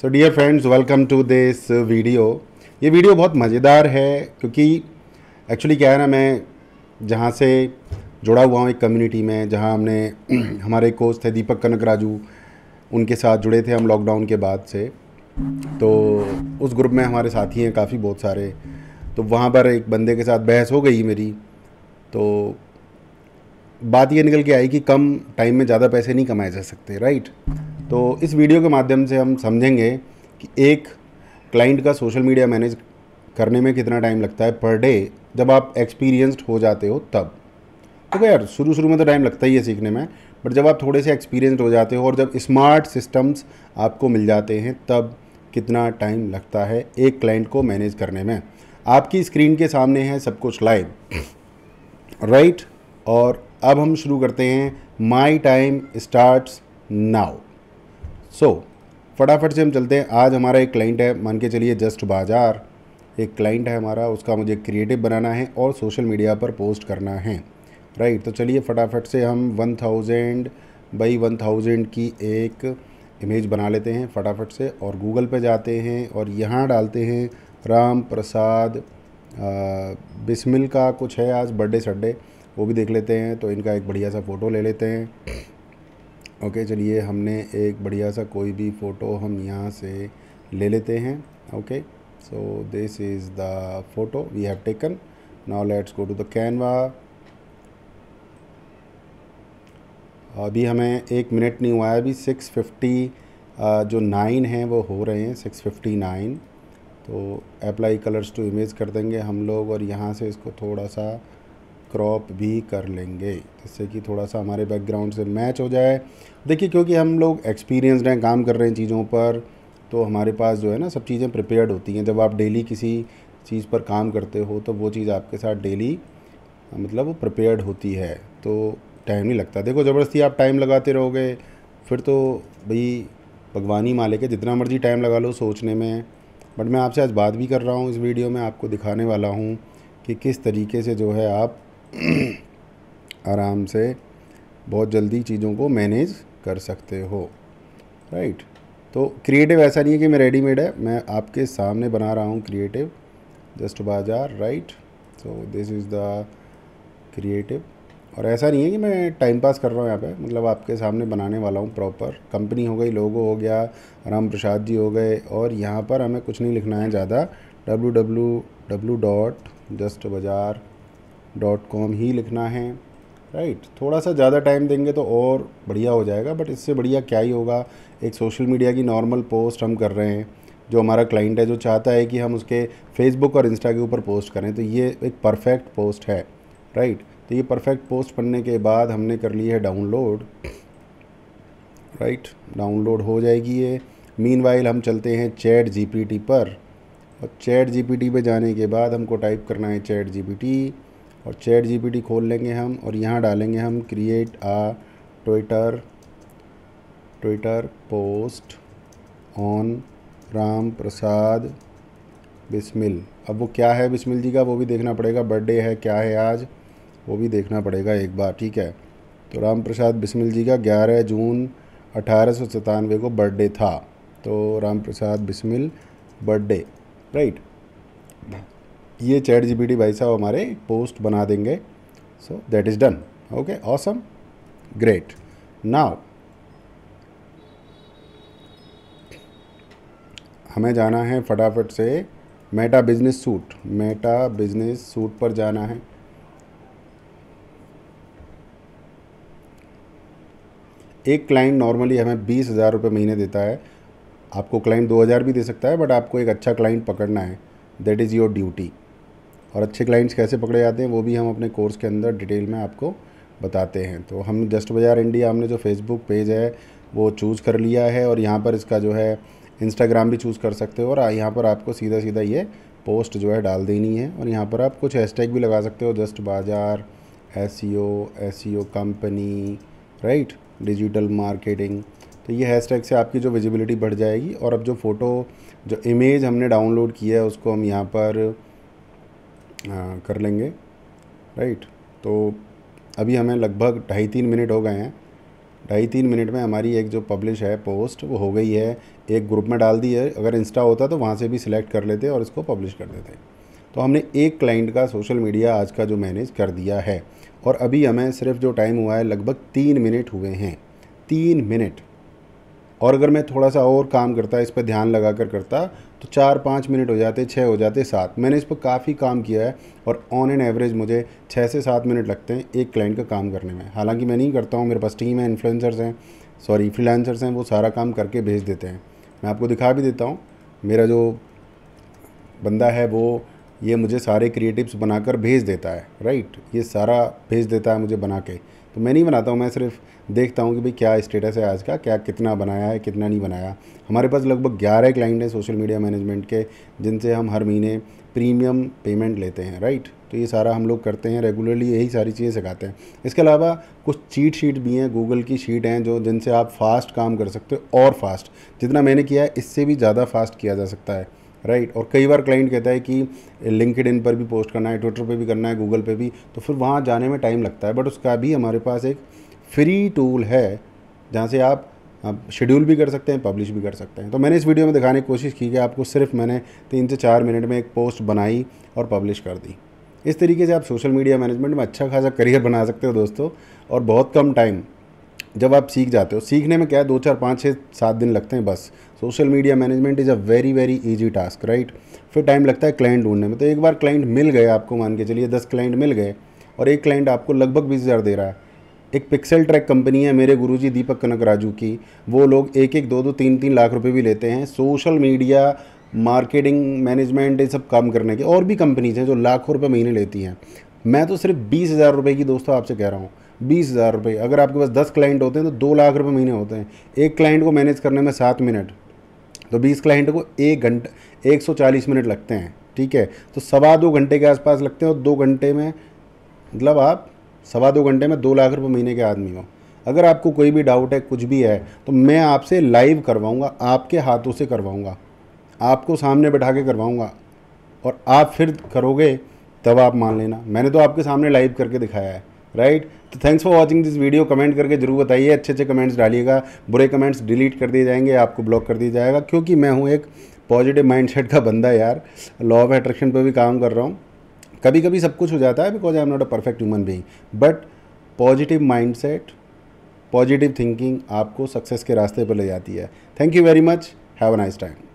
So dear friends welcome to this video ये video बहुत मज़ेदार है क्योंकि एक्चुअली क्या है ना मैं जहाँ से जुड़ा हुआ हूँ एक कम्युनिटी में जहाँ हमने हमारे कोच थे दीपक कनक राजू उनके साथ जुड़े थे हम लॉकडाउन के बाद से तो उस ग्रुप में हमारे साथी हैं काफ़ी बहुत सारे तो वहाँ पर एक बंदे के साथ बहस हो गई मेरी तो बात ये निकल के आई कि कम टाइम में ज़्यादा पैसे नहीं कमाए जा सकते राइट तो इस वीडियो के माध्यम से हम समझेंगे कि एक क्लाइंट का सोशल मीडिया मैनेज करने में कितना टाइम लगता है पर डे जब आप एक्सपीरियंस्ड हो जाते हो तब तो यार शुरू शुरू में तो टाइम लगता ही है सीखने में बट जब आप थोड़े से एक्सपीरियंस्ड हो जाते हो और जब स्मार्ट सिस्टम्स आपको मिल जाते हैं तब कितना टाइम लगता है एक क्लाइंट को मैनेज करने में आपकी स्क्रीन के सामने है सब कुछ लाइव राइट और अब हम शुरू करते हैं my time start now so so, फटाफट से हम चलते हैं आज हमारा एक क्लाइंट है मान के चलिए जस्ट बाजार एक क्लाइंट है हमारा उसका मुझे क्रिएटिव बनाना है और सोशल मीडिया पर पोस्ट करना है राइट तो चलिए फटाफट से हम one thousand by one thousand की एक इमेज बना लेते हैं फटाफट से और गूगल पे जाते हैं और यहाँ डालते हैं राम प्रसाद बिस्मिल का कुछ है आज बर्थडे सड्डे वो भी देख लेते हैं तो इनका एक बढ़िया सा फ़ोटो ले लेते हैं ओके चलिए हमने एक बढ़िया सा कोई भी फ़ोटो हम यहाँ से ले लेते हैं okay so this is the photo we have taken now let's go to the Canva अभी हमें एक मिनट नहीं हुआ है अभी सिक्स फिफ्टी जो नाइन हैं वो हो रहे हैं सिक्स फिफ्टी नाइन तो अप्लाई कलर्स टू इमेज कर देंगे हम लोग और यहाँ से इसको थोड़ा सा क्रॉप भी कर लेंगे जिससे कि थोड़ा सा हमारे बैकग्राउंड से मैच हो जाए देखिए क्योंकि हम लोग एक्सपीरियंसड हैं काम कर रहे हैं चीज़ों पर तो हमारे पास जो है ना सब चीज़ें प्रिपेयर्ड होती हैं जब आप डेली किसी चीज़ पर काम करते हो तो वो चीज़ आपके साथ डेली मतलब प्रिपेयर्ड होती है तो टाइम नहीं लगता देखो ज़बरदस्ती आप टाइम लगाते रहोगे फिर तो भाई भगवानी मालिक है जितना मर्ज़ी टाइम लगा लो सोचने में बट मैं आपसे आज बात भी कर रहा हूँ इस वीडियो में आपको दिखाने वाला हूँ कि किस तरीके से जो है आप आराम से बहुत जल्दी चीज़ों को मैनेज कर सकते हो राइट तो क्रिएटिव ऐसा नहीं है कि मैं रेडीमेड है मैं आपके सामने बना रहा हूँ क्रिएटिव जस्ट बाजार right so this is the creative और ऐसा नहीं है कि मैं टाइम पास कर रहा हूँ यहाँ पे मतलब आपके सामने बनाने वाला हूँ प्रॉपर कंपनी हो गई लोगो हो गया राम प्रसाद जी हो गए और यहाँ पर हमें कुछ नहीं लिखना है ज़्यादा W W W dot just bazaar dot com ही लिखना है राइट right. थोड़ा सा ज़्यादा टाइम देंगे तो और बढ़िया हो जाएगा बट इससे बढ़िया क्या ही होगा एक सोशल मीडिया की नॉर्मल पोस्ट हम कर रहे हैं जो हमारा क्लाइंट है जो चाहता है कि हम उसके फेसबुक और इंस्टा के ऊपर पोस्ट करें तो ये एक परफेक्ट पोस्ट है राइट right. तो ये परफेक्ट पोस्ट पढ़ने के बाद हमने कर ली है डाउनलोड राइट डाउनलोड हो जाएगी ये मीन हम चलते हैं चैट जी पर और चैट जी पे जाने के बाद हमको टाइप करना है चैट जी और चैट जी खोल लेंगे हम और यहाँ डालेंगे हम create a twitter twitter post on Ram Prasad Bismil अब वो क्या है बिस्मिल जी का वो भी देखना पड़ेगा बर्थडे है क्या है आज वो भी देखना पड़ेगा एक बार ठीक है तो राम प्रसाद बिस्मिल जी का 11 जून अठारह को बर्थडे था तो राम प्रसाद बिस्मिल बर्थडे राइट ये चैट जी भाई साहब हमारे पोस्ट बना देंगे so that is done okay awesome great now हमें जाना है फटाफट से Meta business suite Meta business suite पर जाना है एक क्लाइंट नॉर्मली हमें बीस हज़ार रुपये महीने देता है आपको क्लाइंट दो हज़ार भी दे सकता है बट आपको एक अच्छा क्लाइंट पकड़ना है दैट इज़ योर ड्यूटी और अच्छे क्लाइंट्स कैसे पकड़े जाते हैं वो भी हम अपने कोर्स के अंदर डिटेल में आपको बताते हैं तो हम जस्ट बाज़ार इंडिया हमने जो फेसबुक पेज है वो चूज़ कर लिया है और यहाँ पर इसका जो है इंस्टाग्राम भी चूज़ कर सकते हो और यहाँ पर आपको सीधा सीधा ये पोस्ट जो है डाल देनी है और यहाँ पर आप कुछ हैशटैग भी लगा सकते हो just bazaar S C company right digital marketing तो ये हैशटैग से आपकी जो विजिबिलिटी बढ़ जाएगी और अब जो फ़ोटो जो इमेज हमने डाउनलोड किया है उसको हम यहाँ पर कर लेंगे राइट तो अभी हमें लगभग ढाई तीन मिनट हो गए हैं ढाई तीन मिनट में हमारी एक जो पब्लिश है पोस्ट वो हो गई है एक ग्रुप में डाल दी है अगर इंस्टा होता तो वहाँ से भी सिलेक्ट कर लेते और इसको पब्लिश कर देते तो हमने एक क्लाइंट का सोशल मीडिया आज का जो मैनेज कर दिया है और अभी हमें सिर्फ जो टाइम हुआ है लगभग तीन मिनट हुए हैं तीन मिनट और अगर मैं थोड़ा सा और काम करता इस पर ध्यान लगा कर करता तो चार पाँच मिनट हो जाते छः हो जाते सात मैंने इस पर काफ़ी काम किया है और ऑन एन एवरेज मुझे छः से सात मिनट लगते हैं एक क्लाइंट का काम करने में हालांकि मैं नहीं करता हूँ मेरे पास टीम है इन्फ्लुएंसर्स हैं सॉरी फ्रीलांसर्स हैं वो सारा काम करके भेज देते हैं मैं आपको दिखा भी देता हूँ मेरा जो बंदा है वो ये मुझे सारे क्रिएटिव्स बनाकर भेज देता है राइट ये सारा भेज देता है मुझे बना के तो मैं नहीं बनाता हूँ मैं सिर्फ देखता हूँ कि भाई क्या स्टेटस है आज का क्या कितना बनाया है कितना नहीं बनाया हमारे पास लगभग ग्यारह क्लाइंट हैं सोशल मीडिया मैनेजमेंट के जिनसे हम हर महीने प्रीमियम पेमेंट लेते हैं राइट तो ये सारा हम लोग करते हैं रेगुलरली यही सारी चीज़ें सिखाते हैं इसके अलावा कुछ चीट शीट भी हैं गूगल की शीट हैं जो जिनसे आप फास्ट काम कर सकते हो और फास्ट जितना मैंने किया है इससे भी ज़्यादा फास्ट किया जा सकता है राइट और कई बार क्लाइंट कहता है कि लिंकड इन पर भी पोस्ट करना है ट्विटर पर भी करना है गूगल पर भी तो फिर वहाँ जाने में टाइम लगता है बट उसका भी हमारे पास एक फ्री टूल है जहाँ से आप शेड्यूल भी कर सकते हैं पब्लिश भी कर सकते हैं तो मैंने इस वीडियो में दिखाने की कोशिश की कि आपको सिर्फ मैंने तीन से चार मिनट में एक पोस्ट बनाई और पब्लिश कर दी इस तरीके से आप सोशल मीडिया मैनेजमेंट में अच्छा खासा करियर बना सकते हो दोस्तों और बहुत कम टाइम जब आप सीख जाते हो सीखने में क्या है दो चार पाँच छः सात दिन लगते हैं बस social media management is a very very easy task right फिर टाइम लगता है क्लाइंट ढूंढने में तो एक बार क्लाइंट मिल गए आपको मान के चलिए दस क्लाइंट मिल गए और एक क्लाइंट आपको लगभग बीस हज़ार दे रहा है एक पिक्सल ट्रैक कंपनी है मेरे गुरुजी दीपक कनक राजू की वो लोग एक एक दो दो तीन तीन लाख रुपए भी लेते हैं सोशल मीडिया मार्केटिंग मैनेजमेंट ये सब काम करने के और भी कंपनीज हैं जो लाखों रुपए महीने लेती हैं मैं तो सिर्फ बीस हज़ार रुपये की दोस्तों आपसे कह रहा हूँ बीस हज़ार रुपये अगर आपके पास दस क्लाइंट होते हैं तो दो लाख रुपये महीने होते हैं एक क्लाइंट को मैनेज करने में सात मिनट तो बीस क्लाइंट को एक घंटा एक सौ चालीस मिनट लगते हैं ठीक है तो सवा दो घंटे के आसपास लगते हैं और दो घंटे में मतलब आप सवा दो घंटे में दो लाख रुपये महीने के आदमी हो अगर आपको कोई भी डाउट है कुछ भी है तो मैं आपसे लाइव करवाऊँगा आपके हाथों से करवाऊँगा आपको सामने बैठा के करवाऊँगा और आप फिर करोगे तब आप मान लेना मैंने तो आपके सामने लाइव करके दिखाया है राइट तो thanks for watching this video comment करके जरूर बताइए अच्छे अच्छे कमेंट्स डालिएगा बुरे कमेंट्स डिलीट कर दिए जाएंगे आपको ब्लॉक कर दिया जाएगा क्योंकि मैं हूँ एक पॉजिटिव माइंडसेट का बंदा यार लॉ ऑफ अट्रैक्शन पर भी काम कर रहा हूँ कभी कभी सब कुछ हो जाता है because I am not a perfect human being but positive set positive thinking आपको सक्सेस के रास्ते पर ले जाती है thank you very much have a nice time